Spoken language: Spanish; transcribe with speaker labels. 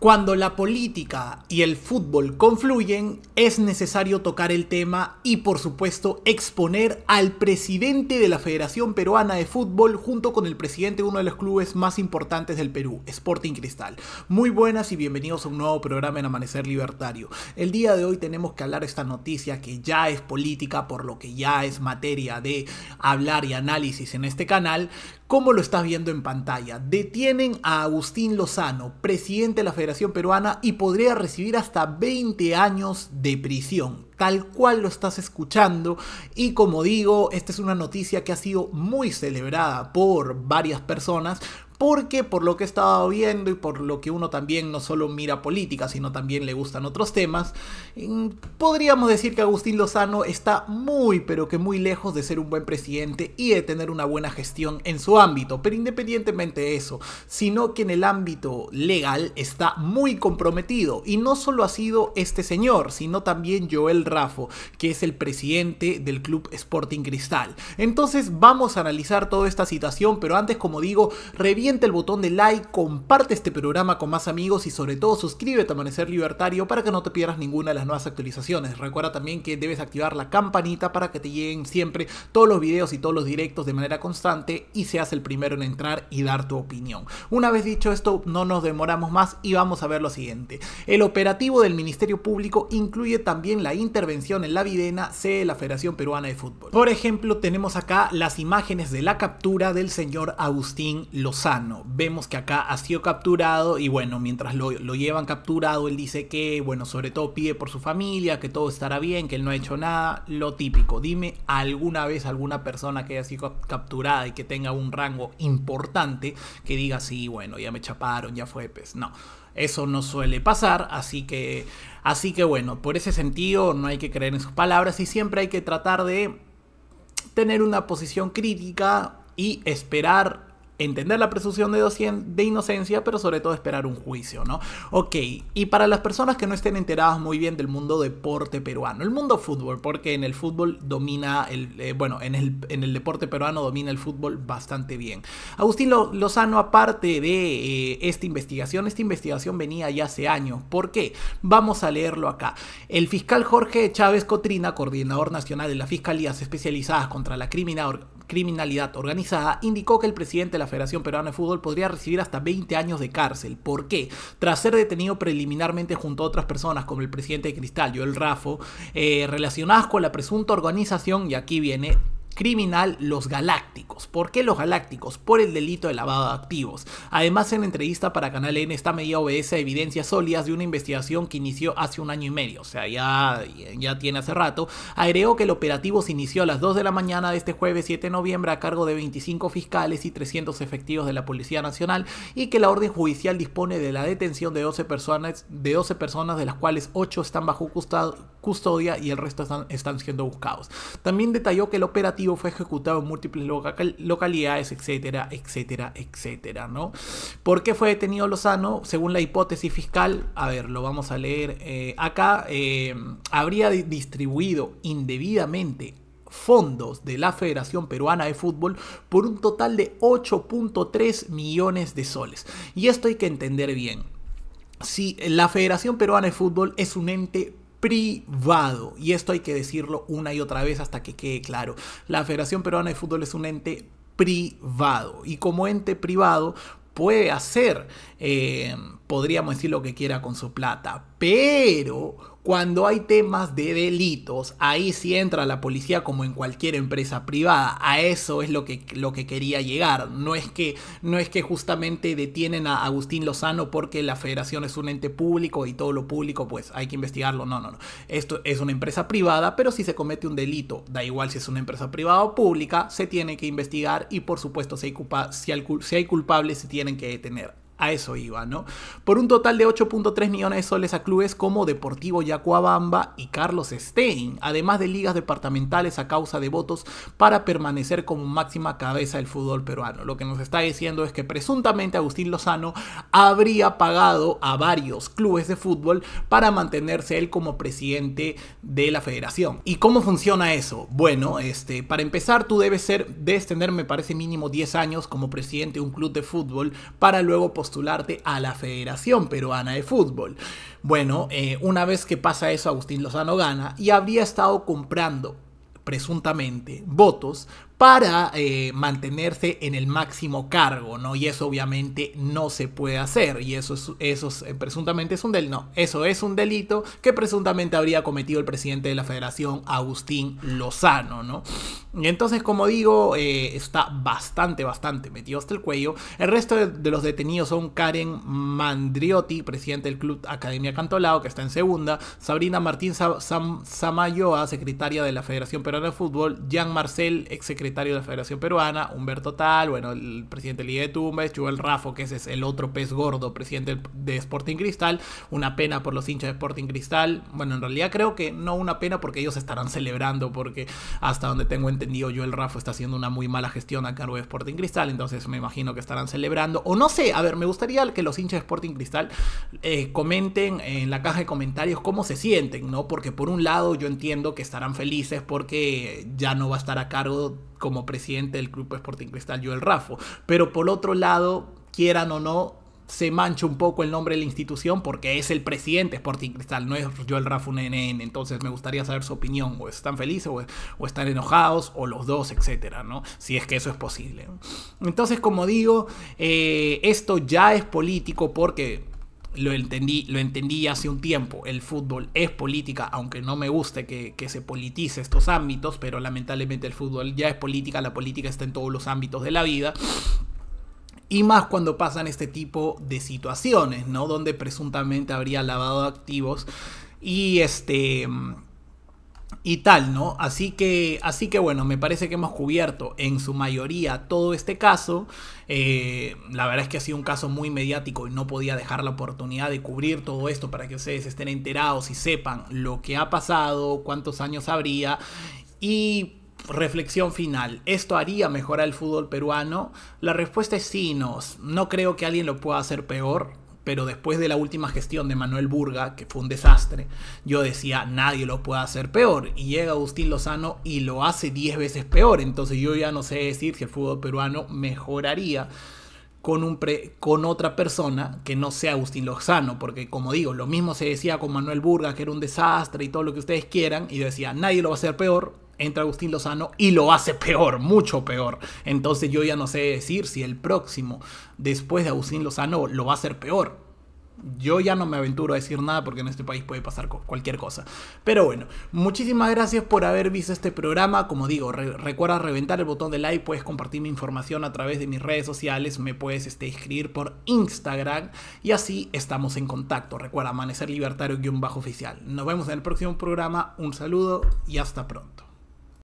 Speaker 1: Cuando la política y el fútbol confluyen, es necesario tocar el tema y por supuesto exponer al presidente de la Federación Peruana de Fútbol junto con el presidente de uno de los clubes más importantes del Perú, Sporting Cristal. Muy buenas y bienvenidos a un nuevo programa en Amanecer Libertario. El día de hoy tenemos que hablar esta noticia que ya es política, por lo que ya es materia de hablar y análisis en este canal, Cómo lo estás viendo en pantalla. Detienen a Agustín Lozano, presidente de la Federación Peruana, y podría recibir hasta 20 años de prisión tal cual lo estás escuchando. Y como digo, esta es una noticia que ha sido muy celebrada por varias personas porque por lo que estado viendo y por lo que uno también no solo mira política, sino también le gustan otros temas, mm, podríamos decir que Agustín Lozano está muy pero que muy lejos de ser un buen presidente y de tener una buena gestión en su ámbito, pero independientemente de eso, sino que en el ámbito legal está muy comprometido y no solo ha sido este señor, sino también Joel Rafo, que es el presidente del club Sporting Cristal. Entonces vamos a analizar toda esta situación, pero antes como digo, el botón de like, comparte este programa con más amigos y sobre todo suscríbete a Amanecer Libertario para que no te pierdas ninguna de las nuevas actualizaciones. Recuerda también que debes activar la campanita para que te lleguen siempre todos los videos y todos los directos de manera constante y seas el primero en entrar y dar tu opinión. Una vez dicho esto, no nos demoramos más y vamos a ver lo siguiente. El operativo del Ministerio Público incluye también la intervención en la videna C de la Federación Peruana de Fútbol. Por ejemplo, tenemos acá las imágenes de la captura del señor Agustín Lozano. Vemos que acá ha sido capturado y bueno, mientras lo, lo, llevan capturado, él dice que, bueno, sobre todo pide por su familia, que todo estará bien, que él no ha hecho nada, lo típico. Dime alguna vez alguna persona que haya sido capturada y que tenga un rango importante que diga, sí, bueno, ya me chaparon, ya fue, pues no. Eso no suele pasar, así que, así que bueno, por ese sentido no hay que creer en sus palabras y siempre hay que tratar de tener una posición crítica y esperar entender la presunción de, de, inocencia, pero sobre todo esperar un juicio, ¿no? Ok, y para las personas que no estén enteradas muy bien del mundo deporte peruano, el mundo fútbol, porque en el fútbol domina, el, eh, bueno, en el, en el, deporte peruano domina el fútbol bastante bien. Agustín Lozano, aparte de eh, esta investigación, esta investigación venía ya hace años. ¿Por qué? Vamos a leerlo acá. El fiscal Jorge Chávez Cotrina, coordinador nacional de las Fiscalías Especializadas contra la criminal, criminalidad organizada, indicó que el presidente de la Federación Peruana de Fútbol podría recibir hasta 20 años de cárcel. ¿Por qué? Tras ser detenido preliminarmente junto a otras personas como el presidente de Cristal, Joel Rafo, eh, relacionadas con la presunta organización, y aquí viene criminal Los Galácticos. ¿Por qué Los Galácticos? Por el delito de lavado de activos. Además, en entrevista para Canal N, esta medida obedece evidencias sólidas de una investigación que inició hace un año y medio, o sea, ya, ya tiene hace rato. Agregó que el operativo se inició a las 2 de la mañana de este jueves 7 de noviembre a cargo de 25 fiscales y 300 efectivos de la Policía Nacional y que la orden judicial dispone de la detención de 12 personas, de, 12 personas, de las cuales 8 están bajo custodia custodia y el resto están, siendo buscados. También detalló que el operativo fue ejecutado en múltiples localidades, etcétera, etcétera, etcétera, ¿no? ¿Por qué fue detenido Lozano? Según la hipótesis fiscal, a ver, lo vamos a leer eh, acá, eh, habría distribuido indebidamente fondos de la Federación Peruana de Fútbol por un total de 8.3 millones de soles. Y esto hay que entender bien. Si la Federación Peruana de Fútbol es un ente privado. Y esto hay que decirlo una y otra vez hasta que quede claro. La Federación Peruana de Fútbol es un ente privado. Y como ente privado puede hacer, eh, podríamos decir lo que quiera con su plata. Pero cuando hay temas de delitos, ahí sí entra la policía como en cualquier empresa privada. A eso es lo que, lo que quería llegar. No es, que, no es que justamente detienen a Agustín Lozano porque la federación es un ente público y todo lo público pues hay que investigarlo. No, no, no. Esto es una empresa privada, pero si se comete un delito, da igual si es una empresa privada o pública, se tiene que investigar y por supuesto si culpa si hay, culpables se tienen que detener. A eso iba, ¿no? Por un total de 8.3 millones de soles a clubes como Deportivo Yacuabamba y Carlos Stein, además de ligas departamentales a causa de votos para permanecer como máxima cabeza del fútbol peruano. Lo que nos está diciendo es que presuntamente Agustín Lozano habría pagado a varios clubes de fútbol para mantenerse él como presidente de la federación. ¿Y cómo funciona eso? Bueno, este, para empezar tú debes ser debes tener me parece mínimo 10 años como presidente de un club de fútbol para luego posicionar a la Federación Peruana de Fútbol. Bueno, eh, una vez que pasa eso, Agustín Lozano gana y habría estado comprando presuntamente votos para eh, mantenerse en el máximo cargo, ¿no? Y eso obviamente no se puede hacer y eso, es, eso eh, presuntamente es un delito, no, eso es un delito que presuntamente habría cometido el presidente de la federación, Agustín Lozano, ¿no? entonces, como digo, eh, está bastante, bastante metido hasta el cuello. El resto de, los detenidos son Karen Mandriotti, presidente del Club Academia Cantolao, que está en segunda, Sabrina Martín Samayoa, secretaria de la Federación Peruana de Fútbol, Jean Marcel, exsecretario secretario de la Federación Peruana, Humberto Tal, bueno, el presidente líder de Tumbes, Chubel Rafo, que ese es el otro pez gordo, presidente de Sporting Cristal, una pena por los hinchas de Sporting Cristal, bueno, en realidad creo que no una pena porque ellos estarán celebrando, porque hasta donde tengo entendido, Joel Rafo está haciendo una muy mala gestión a cargo de Sporting Cristal, entonces me imagino que estarán celebrando, o no sé, a ver, me gustaría que los hinchas de Sporting Cristal eh, comenten en la caja de comentarios cómo se sienten, ¿no? Porque por un lado yo entiendo que estarán felices porque ya no va a estar a cargo como presidente del Club Sporting Cristal, yo el Rafo. Pero por otro lado, quieran o no, se mancha un poco el nombre de la institución porque es el presidente Sporting Cristal, no es Joel Rafa un NN. Entonces me gustaría saber su opinión, o están felices o, están enojados, o los dos, etcétera, ¿no? Si es que eso es posible. Entonces, como digo, eh, esto ya es político porque lo entendí, lo entendí hace un tiempo. El fútbol es política, aunque no me guste que, que, se politice estos ámbitos, pero lamentablemente el fútbol ya es política, la política está en todos los ámbitos de la vida. Y más cuando pasan este tipo de situaciones, ¿no? Donde presuntamente habría lavado activos y este y tal, ¿no? Así que, así que bueno, me parece que hemos cubierto en su mayoría todo este caso. Eh, la verdad es que ha sido un caso muy mediático y no podía dejar la oportunidad de cubrir todo esto para que ustedes estén enterados y sepan lo que ha pasado, cuántos años habría y reflexión final, ¿esto haría mejorar el fútbol peruano? La respuesta es sí, no. No creo que alguien lo pueda hacer peor pero después de la última gestión de Manuel Burga, que fue un desastre, yo decía, nadie lo puede hacer peor. Y llega Agustín Lozano y lo hace 10 veces peor. Entonces yo ya no sé decir si el fútbol peruano mejoraría con, un con otra persona que no sea Agustín Lozano, porque como digo, lo mismo se decía con Manuel Burga, que era un desastre y todo lo que ustedes quieran, y yo decía, nadie lo va a hacer peor, entra Agustín Lozano y lo hace peor, mucho peor. Entonces yo ya no sé decir si el próximo después de Agustín Lozano lo va a hacer peor. Yo ya no me aventuro a decir nada porque en este país puede pasar cualquier cosa. Pero bueno, muchísimas gracias por haber visto este programa. Como digo, recuerda reventar el botón de like, puedes compartir mi información a través de mis redes sociales, me puedes este, escribir por Instagram y así estamos en contacto. Recuerda amanecer libertario-oficial. Nos vemos en el próximo programa, un saludo y hasta pronto.